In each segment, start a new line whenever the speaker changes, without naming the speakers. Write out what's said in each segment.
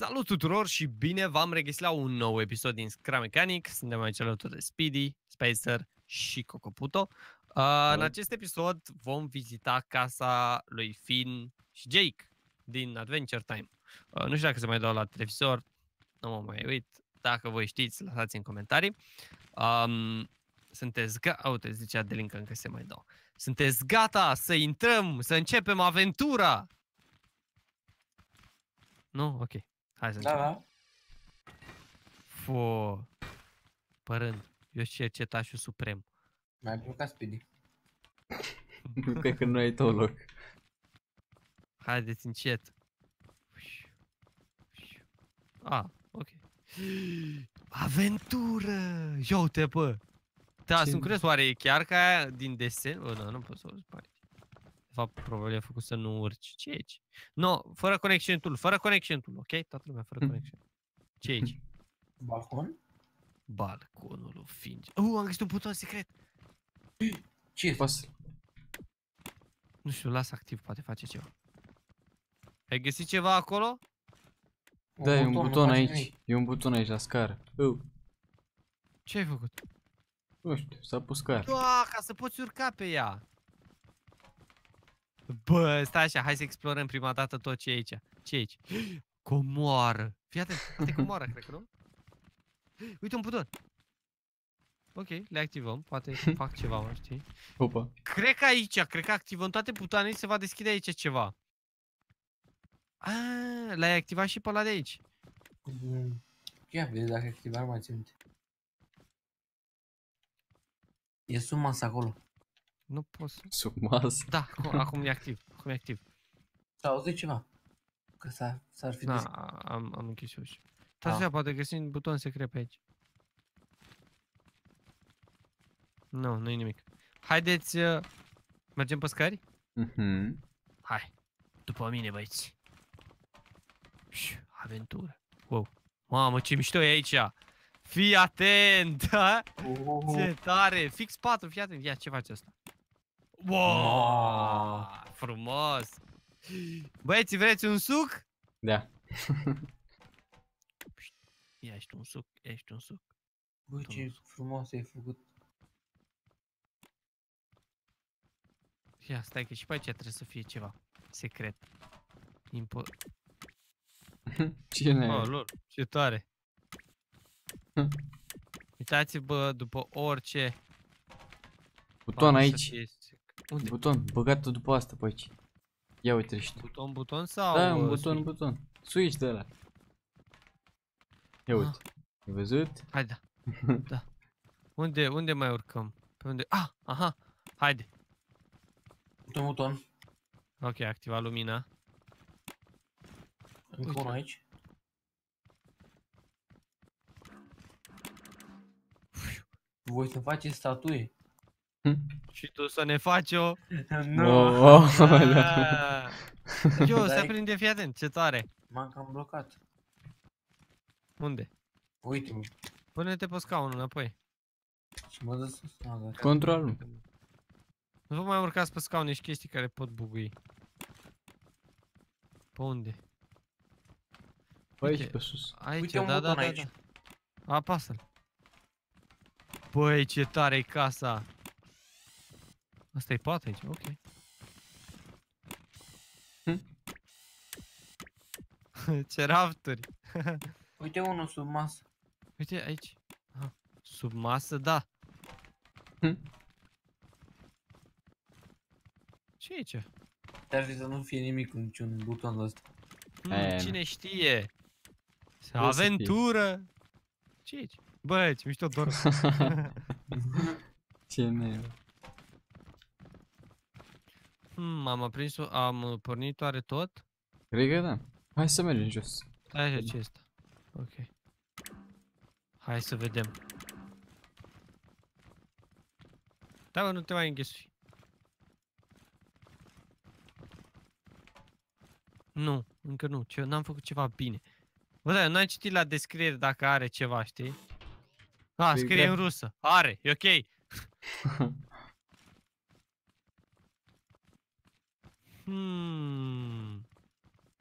Salut tuturor și bine v-am regăsit la un nou episod din Scrum Mechanic. Suntem aici alături de Speedy, Spacer și Cocoputo. Uh, în acest episod vom vizita casa lui Finn și Jake din Adventure Time. Uh, nu știu dacă se mai dau la televizor, nu mă mai uit. Dacă voi știți, lăsați în comentarii. Um, sunteți gata... Uite, zicea de link încă se mai dau. Sunteți gata să intrăm, să începem aventura! Nu? Ok. Hai să da, începem. Da. Fo. Părând. Eu și cercetașul suprem. Mai blocat Speedy. nu cred că nu ai tot loc. Haideți încet. A, ah, ok. Aventură! Ia uite, bă! Da, sunt curios, oare e chiar ca aia din desen? Bă, nu, nu pot să o spari fapt, probabil a făcut să nu urci. Ce e aici? No, fără connection tool, fără connection tool, ok? Toată lumea fără mm. connection. Ce e aici? Balcon? Balconul lui Finch. Uh, am găsit un buton secret! Ce e? Pas. Nu știu, las activ, poate face ceva. Ai găsit ceva acolo?
Da, un e un buton, buton aici. aici.
E un buton aici, la scară. Uh. Ce ai făcut? Nu știu, s-a pus scară. Da, ca să poți urca pe ea. Bă, stai așa, hai să explorăm prima dată tot ce e aici. Ce e aici? Comoară. Fii atent, asta comoară, cred că nu? Uite un buton. Ok, le activăm, poate fac ceva, mă știi? Opa. Cred că aici, cred că activăm toate butoanele se va deschide aici ceva. Ah, l-ai activat și pe ăla de aici. Mm. Ia vezi dacă activar mai țin. E suma asta acolo. Nu pot să... Sub masă? Da, acum, acum e activ. Acum e activ. S-a auzit ceva. Că s-ar -ar fi... Da, des... am, am închis uși. Dar da. poate găsim buton secret pe aici. Nu, nu-i nimic. Haideți, uh, mergem pe scări? Mhm. Mm Hai, după mine, băieți. Aventură. Wow. Mamă, ce mișto e aici! Fii atent! Oh. Ce tare! Fix 4, fii atent! Ia, ce faci asta? Wow! Frumos! Băieți, vreți un suc? Da. Ia, ești un suc, ești un suc. Bă, ce frumos ai făcut. Ia, stai că și pe aici trebuie să fie ceva secret. Impo... Cine? Oh, lor, ce tare. Uitați-vă după orice... Buton aici. Fie... Unde? Buton, băgat după asta pe aici. Ia uite și tu. Buton, buton sau? Da, un uh, buton, switch? buton. Switch de ăla. Ia ah. uite. Ai văzut? Hai da. da. Unde, unde mai urcăm? Pe unde? Ah, aha. Haide. Buton, buton. Ok, activa lumina. Încă unul aici. Voi să faceți statuie. Hm? Și tu să ne faci o... Nu! Ah. Deci, eu, se prinde, fii atent, ce tare! M-am cam blocat. Unde? Uite-mă. Pune-te pe scaunul înapoi. Și mă dă sus, da. Controlul. Nu vă mai urcați pe scaune și chestii care pot bugui. Pe unde? Pe aici, pe sus. Aici, Uite, da, da, da, da. Apasă-l. Băi, ce tare i casa. Asta e pat aici, ok. Hm? Ce rafturi! Uite unul sub masă. Uite aici. Aha. Sub masă, da. Hm? Ce e aici? Dar să nu fie nimic cu niciun buton ăsta. Hmm, cine știe? Să aventură! Ce e aici? Bă, ce mișto dor. ce ne Hmm, am aprins am pornit oare tot? Cred că da. Hai să mergem jos. Hai așa, ce este? Ok. Hai să vedem. Da, mă, nu te mai înghesui. Nu, încă nu. Ce, n-am făcut ceva bine. Bă, da, n-am citit la descriere dacă are ceva, știi? A, ah, păi scrie da. în rusă. Are, e ok. Hmm.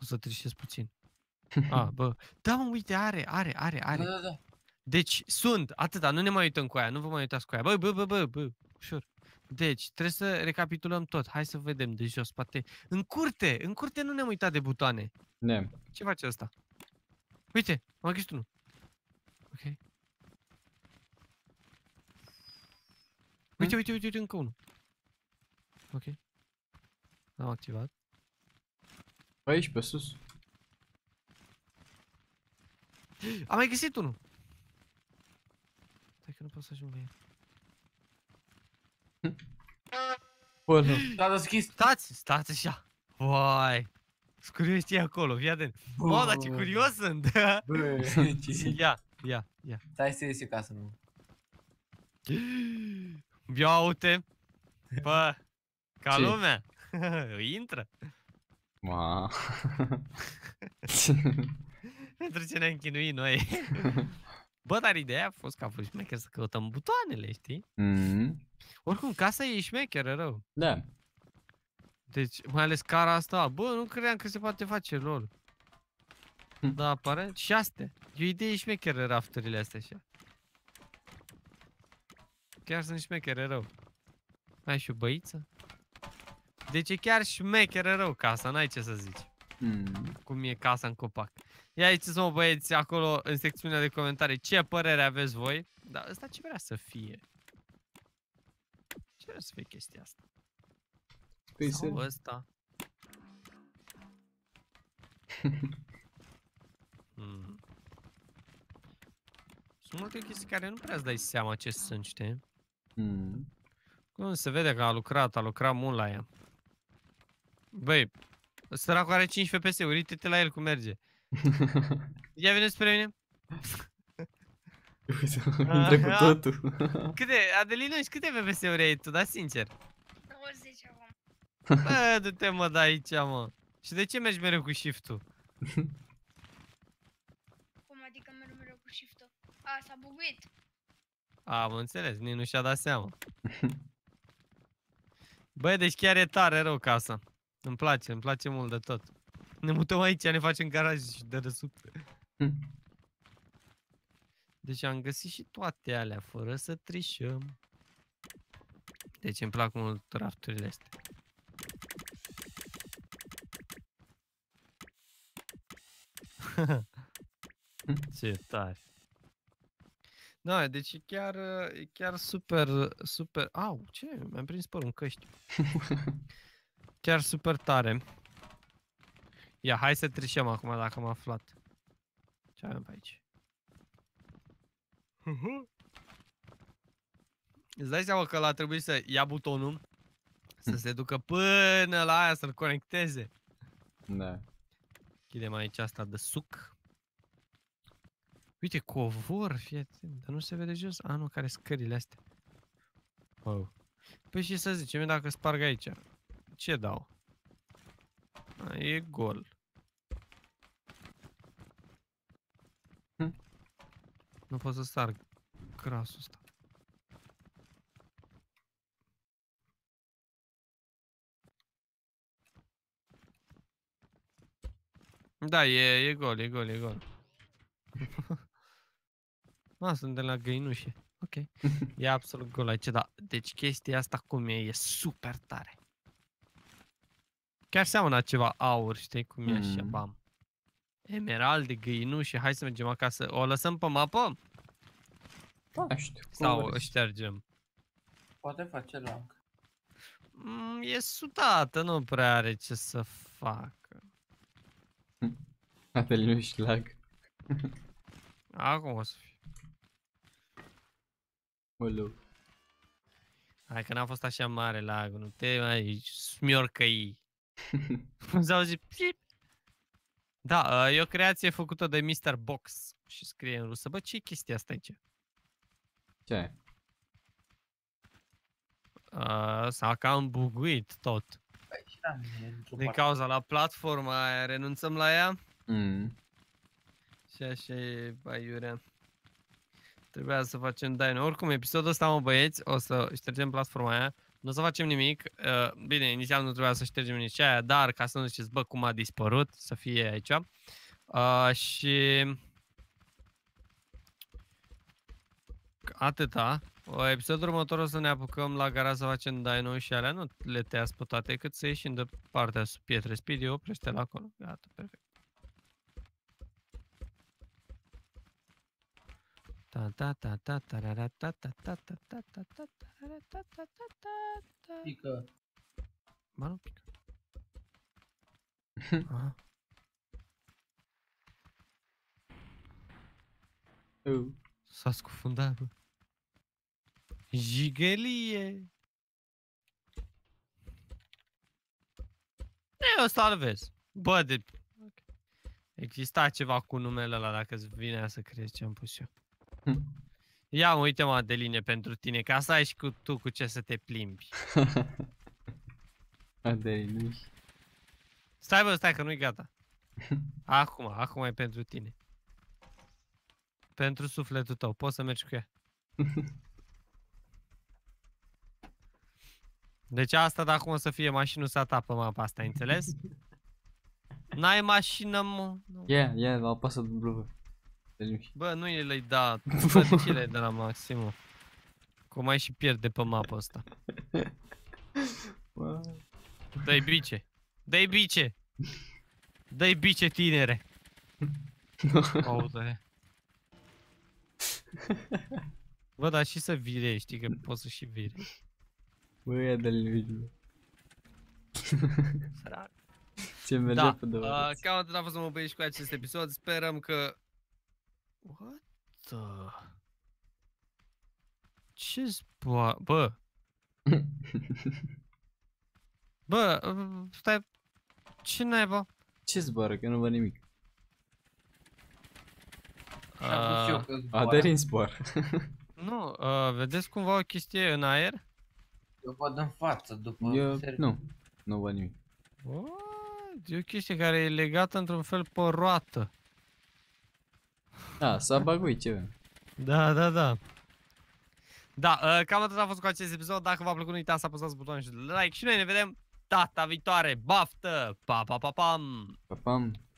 O să trișesc puțin. A, bă. Da, mă, uite, are, are, are, da, are. Da, da, da. Deci sunt, atâta, nu ne mai uităm cu aia, nu vă mai uitați cu aia. Bă, bă, bă, bă, bă, ușor. Deci, trebuie să recapitulăm tot. Hai să vedem de jos, poate. În curte, în curte nu ne-am uitat de butoane. Ne. Ce face asta? Uite, am mai găsit unul. Ok. Uite, hmm? uite, uite, uite, încă unul. Ok. N-am activat. Păi aici, pe sus. Am mai găsit unul! Stai că nu pot să ajung la el. Bă, nu. S-a deschis. Stați, stați așa. Uai. Scurios e acolo, fii atent. Bă, dar ce curios sunt. Bă, ce Ia, ia, ia. Stai să ies eu ca nu. Ia uite. Bă, ca lumea. Îi intră. Ma. Pentru ce ne-am chinuit noi. Bă, dar ideea a fost că a fost șmecher să căutăm butoanele, știi? Mm-hmm. Oricum, casa e șmecheră rău. Da. Deci, mai ales cara asta, bă, nu credeam că se poate face rol. Hm. Da, apare. și astea. E o idee șmecheră rafturile astea așa. Chiar sunt șmechere rău. Ai și o băiță? Deci e chiar șmecheră rău casa, n-ai ce să zici. Mm. Cum e casa în copac. Ia aici să mă băieți acolo în secțiunea de comentarii ce părere aveți voi. Dar ăsta ce vrea să fie? Ce vrea să fie chestia asta? Păi Sau ăsta? mm. Sunt multe chestii care nu prea îți dai seama ce sunt, știi? Mm. Cum se vede că a lucrat, a lucrat mult la ea. Băi, săracul are 15 PS, uite-te la el cum merge. Ia vine spre mine. Uite, cu ah, totul. Câte, Adelino, și câte VPS-uri ai tu, da, sincer? 20 acum. Bă, du-te mă de aici, mă. Și de ce mergi mereu cu shift-ul? Cum adică merg mereu cu shift-ul? A, s-a buguit. A, mă înțeles, nici nu și-a dat seama. Băi, deci chiar e tare rău casa. Îmi place, îmi place mult de tot. Ne mutăm aici, ne facem garaj și de răsuc. Hm. Deci am găsit și toate alea, fără să trișăm. Deci îmi plac mult rafturile astea. Hm. Ce tare. Da, deci e chiar, e chiar super, super... Au, ce? Mi-am prins părul în căști. Chiar super tare. Ia, hai să trecem acum dacă am aflat. Ce avem pe aici? Îți dai seama că l-a trebuit să ia butonul, să se ducă până la aia, să-l conecteze. Da. Chidem aici asta de suc. Uite, covor, fie dar nu se vede jos. A, nu, care scările astea. Wow. Păi și să zicem, dacă sparg aici. Ce dau? A, e gol. Hm? Nu pot să sar crasul ăsta. Da, e, e gol, e gol, e gol. Ma, de la găinușe. Ok. E absolut gol aici, da. Deci chestia asta cum e, e super tare. Chiar seamănă ceva aur, știi cum e așa, mm. bam. Emeralde, găinușe, hai să mergem acasă. O lăsăm pe mapă? Da, știu. Sau o ștergem? Poate face lag. Mm, e sudată, nu prea are ce să facă. Poate nu și lag. Acum o să fie. Mă Hai că n-a fost așa mare lagul, nu te mai smiorcăi. Îți auzi pip. Da, ă, e o creație făcută de Mr. Box și scrie în rusă. Bă, ce chestia asta aici? Ce? Uh, s-a cam buguit tot. Da, Din cauza la platforma aia, renunțăm la ea? Mm. Și așa e Iurea. Trebuia să facem dino. Oricum, episodul ăsta, mă băieți, o să ștergem platforma aia nu o să facem nimic. Uh, bine, inițial nu trebuia să ștergem nici aia, dar ca să nu ziceți, bă, cum a dispărut, să fie aici. Uh, și atâta. Uh, episodul următor o să ne apucăm la gara să facem dino și alea, nu le tăiați pe toate, cât să ieșim de partea sub pietre. Speedy oprește la acolo. Gata, perfect. Ta ta ta ta ta ta ta ta ta ta ta ta ta ta ta ta ta Pică. nu pică. S-a scufundat, bă. E, o salvez. Bă, de... Exista ceva cu numele ăla dacă ți vine să crezi ce am pus eu. Ia uite mă Adeline pentru tine, ca să ai și cu, tu cu ce să te plimbi. Adeline. Stai bă, stai că nu-i gata. Acum, acum e pentru tine. Pentru sufletul tău, poți să mergi cu ea. Deci asta dacă o să fie mașinul sa ta pe mapa asta, înțeles? N-ai mașină, mă. Yeah, yeah, apasă W lui. Bă, nu el i da, bă, de ce le dat la maximum. Cum mai și pierde pe mapa asta. Dă-i bice! Dă-i bice! Dă-i bice, tinere! Audă-le. Bă, dar și să vire, știi că poți să și vire. Bă, ia de lui. Sărac. Ce merge da. pe două. Uh, cam atât a fost mă băiești cu acest episod. Sperăm că What the... ce zboa... Bă! Bă, stai... Ce bă? Ce zboară? Că nu văd nimic.
A, Aderin
zboară. nu, uh, vedeți cumva o chestie în aer? Eu văd în față, după... Eu, nu, nu văd nimic. What? E o chestie care e legată într-un fel pe roată. Da, s-a baguit, Da, da, da. Da, uh, cam atât a fost cu acest episod. Dacă v-a plăcut, nu uitați să apăsați butonul și like și noi ne vedem data viitoare. Baftă! Pa, pa, pa, pam! Pa, pam!